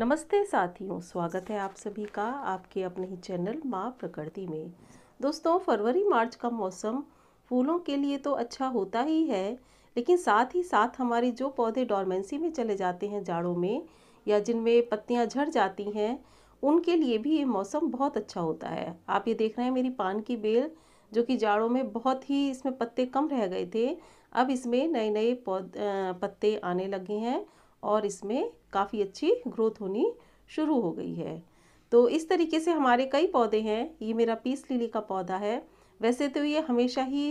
नमस्ते साथियों स्वागत है आप सभी का आपके अपने ही चैनल माँ प्रकृति में दोस्तों फरवरी मार्च का मौसम फूलों के लिए तो अच्छा होता ही है लेकिन साथ ही साथ हमारे जो पौधे डॉर्मेंसी में चले जाते हैं जाड़ों में या जिनमें पत्तियाँ झड़ जाती हैं उनके लिए भी ये मौसम बहुत अच्छा होता है आप ये देख रहे हैं मेरी पान की बेल जो कि जाड़ों में बहुत ही इसमें पत्ते कम रह गए थे अब इसमें नए नए पौध पत्ते आने लगे हैं और इसमें काफ़ी अच्छी ग्रोथ होनी शुरू हो गई है तो इस तरीके से हमारे कई पौधे हैं ये मेरा पीस लिली का पौधा है वैसे तो ये हमेशा ही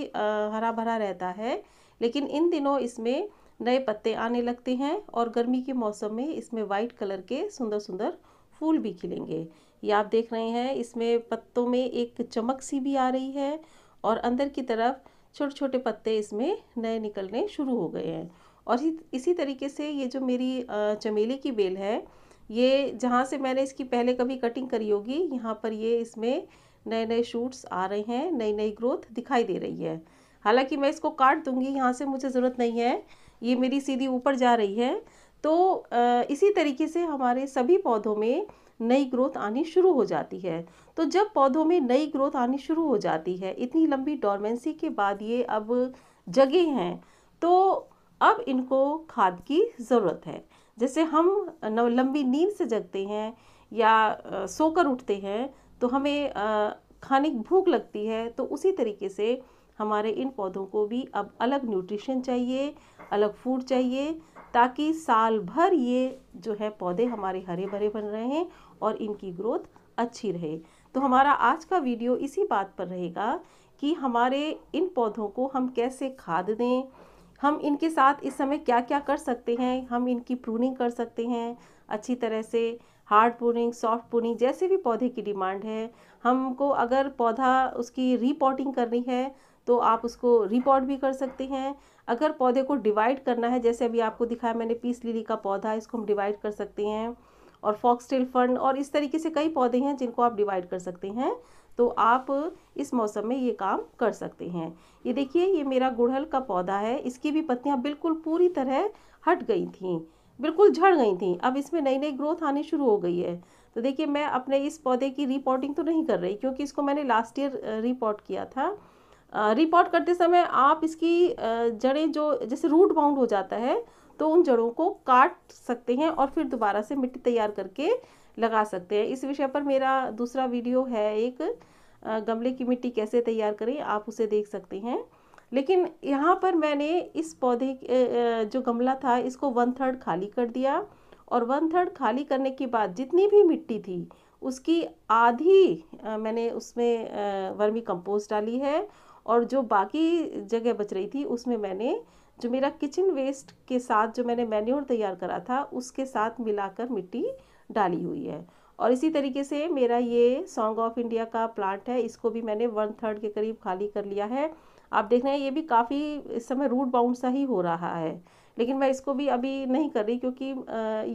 हरा भरा रहता है लेकिन इन दिनों इसमें नए पत्ते आने लगते हैं और गर्मी के मौसम में इसमें वाइट कलर के सुंदर सुंदर फूल भी खिलेंगे ये आप देख रहे हैं इसमें पत्तों में एक चमक सी भी आ रही है और अंदर की तरफ छोटे छोटे पत्ते इसमें नए निकलने शुरू हो गए हैं और इसी तरीके से ये जो मेरी चमेली की बेल है ये जहाँ से मैंने इसकी पहले कभी कटिंग करी होगी यहाँ पर ये इसमें नए नए शूट्स आ रहे हैं नई नई ग्रोथ दिखाई दे रही है हालांकि मैं इसको काट दूंगी यहाँ से मुझे ज़रूरत नहीं है ये मेरी सीधी ऊपर जा रही है तो इसी तरीके से हमारे सभी पौधों में नई ग्रोथ आनी शुरू हो जाती है तो जब पौधों में नई ग्रोथ आनी शुरू हो जाती है इतनी लंबी डॉर्मेंसी के बाद ये अब जगे हैं तो अब इनको खाद की ज़रूरत है जैसे हम लंबी नींद से जगते हैं या सोकर उठते हैं तो हमें खाने की भूख लगती है तो उसी तरीके से हमारे इन पौधों को भी अब अलग न्यूट्रिशन चाहिए अलग फूड चाहिए ताकि साल भर ये जो है पौधे हमारे हरे भरे बन हैं और इनकी ग्रोथ अच्छी रहे तो हमारा आज का वीडियो इसी बात पर रहेगा कि हमारे इन पौधों को हम कैसे खाद दें हम इनके साथ इस समय क्या क्या कर सकते हैं हम इनकी प्रूनिंग कर सकते हैं अच्छी तरह से हार्ड प्रूनिंग सॉफ्ट प्रूनिंग जैसे भी पौधे की डिमांड है हमको अगर पौधा उसकी रिपोर्टिंग करनी है तो आप उसको रिपोर्ट भी कर सकते हैं अगर पौधे को डिवाइड करना है जैसे अभी आपको दिखाया मैंने पीस लिली का पौधा इसको हम डिवाइड कर सकते हैं और फॉक्सटेल फंड और इस तरीके से कई पौधे हैं जिनको आप डिवाइड कर सकते हैं तो आप इस मौसम में ये काम कर सकते हैं ये देखिए ये मेरा गुड़हल का पौधा है इसकी भी पत्तियाँ बिल्कुल पूरी तरह हट गई थी बिल्कुल झड़ गई थी अब इसमें नई नई ग्रोथ आनी शुरू हो गई है तो देखिए मैं अपने इस पौधे की रिपोर्टिंग तो नहीं कर रही क्योंकि इसको मैंने लास्ट ईयर रिपोर्ट किया था रिपोर्ट करते समय आप इसकी जड़ें जो जैसे रूट बाउंड हो जाता है तो उन जड़ों को काट सकते हैं और फिर दोबारा से मिट्टी तैयार करके लगा सकते हैं इस विषय पर मेरा दूसरा वीडियो है एक गमले की मिट्टी कैसे तैयार करें आप उसे देख सकते हैं लेकिन यहाँ पर मैंने इस पौधे जो गमला था इसको वन थर्ड खाली कर दिया और वन थर्ड खाली करने के बाद जितनी भी मिट्टी थी उसकी आधी मैंने उसमें वर्मी कंपोस्ट डाली है और जो बाकी जगह बच रही थी उसमें मैंने जो मेरा किचन वेस्ट के साथ जो मैंने मैन्यूर तैयार करा था उसके साथ मिलाकर मिट्टी डाली हुई है और इसी तरीके से मेरा ये सॉन्ग ऑफ इंडिया का प्लांट है इसको भी मैंने वन थर्ड के करीब खाली कर लिया है आप देख रहे हैं ये भी काफ़ी इस समय रूट बाउंड सा ही हो रहा है लेकिन मैं इसको भी अभी नहीं कर रही क्योंकि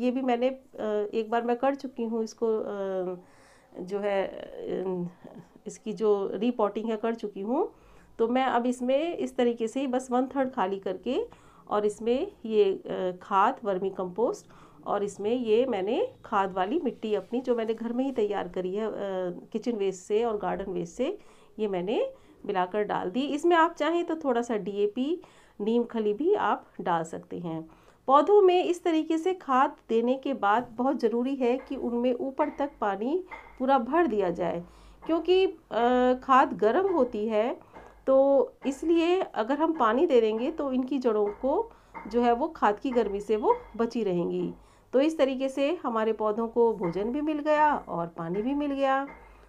ये भी मैंने एक बार मैं कर चुकी हूँ इसको जो है इसकी जो रिपोर्टिंग है कर चुकी हूँ तो मैं अब इसमें इस तरीके से बस वन थर्ड खाली करके और इसमें ये खाद वर्मी कंपोस्ट और इसमें ये मैंने खाद वाली मिट्टी अपनी जो मैंने घर में ही तैयार करी है किचन वेस्ट से और गार्डन वेस्ट से ये मैंने मिलाकर डाल दी इसमें आप चाहें तो थोड़ा सा डीएपी नीम खली भी आप डाल सकते हैं पौधों में इस तरीके से खाद देने के बाद बहुत ज़रूरी है कि उनमें ऊपर तक पानी पूरा भर दिया जाए क्योंकि खाद गर्म होती है तो इसलिए अगर हम पानी दे देंगे तो इनकी जड़ों को जो है वो खाद की गर्मी से वो बची रहेंगी तो इस तरीके से हमारे पौधों को भोजन भी मिल गया और पानी भी मिल गया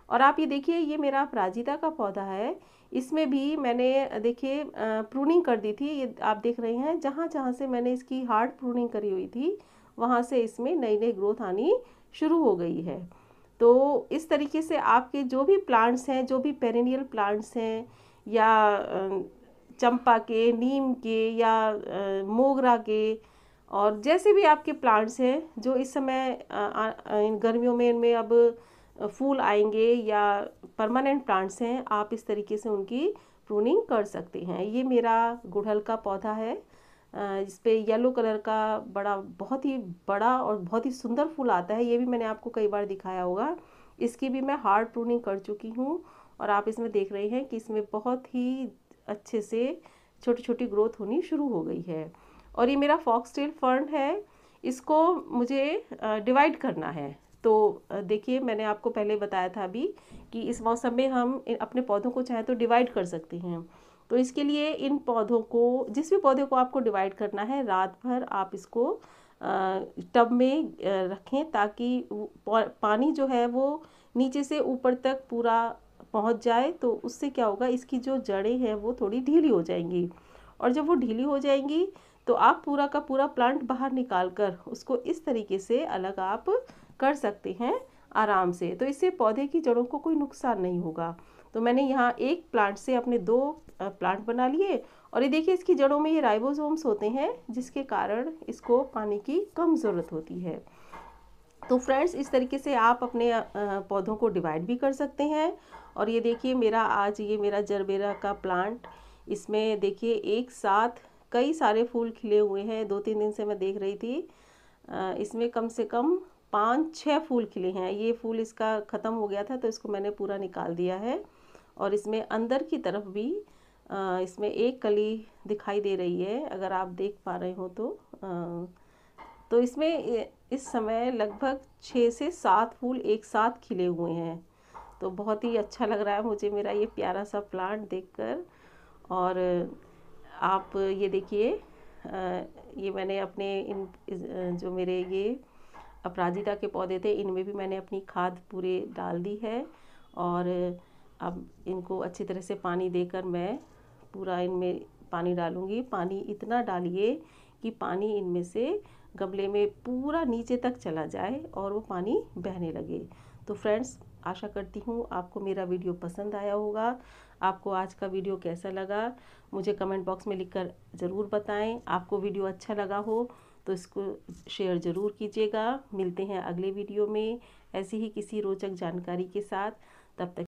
और आप ये देखिए ये मेरा प्राजिता का पौधा है इसमें भी मैंने देखिए प्रूनिंग कर दी थी ये आप देख रहे हैं जहाँ जहाँ से मैंने इसकी हार्ड प्रूनिंग करी हुई थी वहाँ से इसमें नई नई ग्रोथ आनी शुरू हो गई है तो इस तरीके से आपके जो भी प्लांट्स हैं जो भी पेरेनियल प्लांट्स हैं या चंपा के नीम के या मोगरा के और जैसे भी आपके प्लांट्स हैं जो इस समय इन गर्मियों में इनमें अब फूल आएंगे या परमानेंट प्लांट्स हैं आप इस तरीके से उनकी प्रूनिंग कर सकते हैं ये मेरा गुड़हल का पौधा है इस पर येलो कलर का बड़ा बहुत ही बड़ा और बहुत ही सुंदर फूल आता है ये भी मैंने आपको कई बार दिखाया होगा इसकी भी मैं हार्ड प्रूनिंग कर चुकी हूँ और आप इसमें देख रहे हैं कि इसमें बहुत ही अच्छे से छोटी छोटी ग्रोथ होनी शुरू हो गई है और ये मेरा फॉक्स टेल फर्न है इसको मुझे डिवाइड करना है तो देखिए मैंने आपको पहले बताया था अभी कि इस मौसम में हम अपने पौधों को चाहे तो डिवाइड कर सकते हैं तो इसके लिए इन पौधों को जिस भी पौधे को आपको डिवाइड करना है रात भर आप इसको टब में रखें ताकि पानी जो है वो नीचे से ऊपर तक पूरा पहुंच जाए तो उससे क्या होगा इसकी जो जड़ें हैं वो थोड़ी ढीली हो जाएंगी और जब वो ढीली हो जाएंगी तो आप पूरा का पूरा प्लांट बाहर निकाल कर उसको इस तरीके से अलग आप कर सकते हैं आराम से तो इससे पौधे की जड़ों को कोई नुकसान नहीं होगा तो मैंने यहाँ एक प्लांट से अपने दो प्लांट बना लिए और ये देखिए इसकी जड़ों में ये राइबोसोम्स होते हैं जिसके कारण इसको पानी की कम ज़रूरत होती है तो फ्रेंड्स इस तरीके से आप अपने पौधों को डिवाइड भी कर सकते हैं और ये देखिए मेरा आज ये मेरा जरबेरा का प्लांट इसमें देखिए एक साथ कई सारे फूल खिले हुए हैं दो तीन दिन से मैं देख रही थी इसमें कम से कम पाँच छः फूल खिले हैं ये फूल इसका ख़त्म हो गया था तो इसको मैंने पूरा निकाल दिया है और इसमें अंदर की तरफ भी इसमें एक कली दिखाई दे रही है अगर आप देख पा रहे हो तो तो इसमें इस समय लगभग छः से सात फूल एक साथ खिले हुए हैं तो बहुत ही अच्छा लग रहा है मुझे मेरा ये प्यारा सा प्लांट देखकर और आप ये देखिए ये मैंने अपने इन जो मेरे ये अपराजिता के पौधे थे इनमें भी मैंने अपनी खाद पूरे डाल दी है और अब इनको अच्छी तरह से पानी देकर मैं पूरा इनमें पानी डालूँगी पानी इतना डालिए कि पानी इनमें से गमले में पूरा नीचे तक चला जाए और वो पानी बहने लगे तो फ्रेंड्स आशा करती हूँ आपको मेरा वीडियो पसंद आया होगा आपको आज का वीडियो कैसा लगा मुझे कमेंट बॉक्स में लिखकर ज़रूर बताएं आपको वीडियो अच्छा लगा हो तो इसको शेयर ज़रूर कीजिएगा मिलते हैं अगले वीडियो में ऐसी ही किसी रोचक जानकारी के साथ तब तक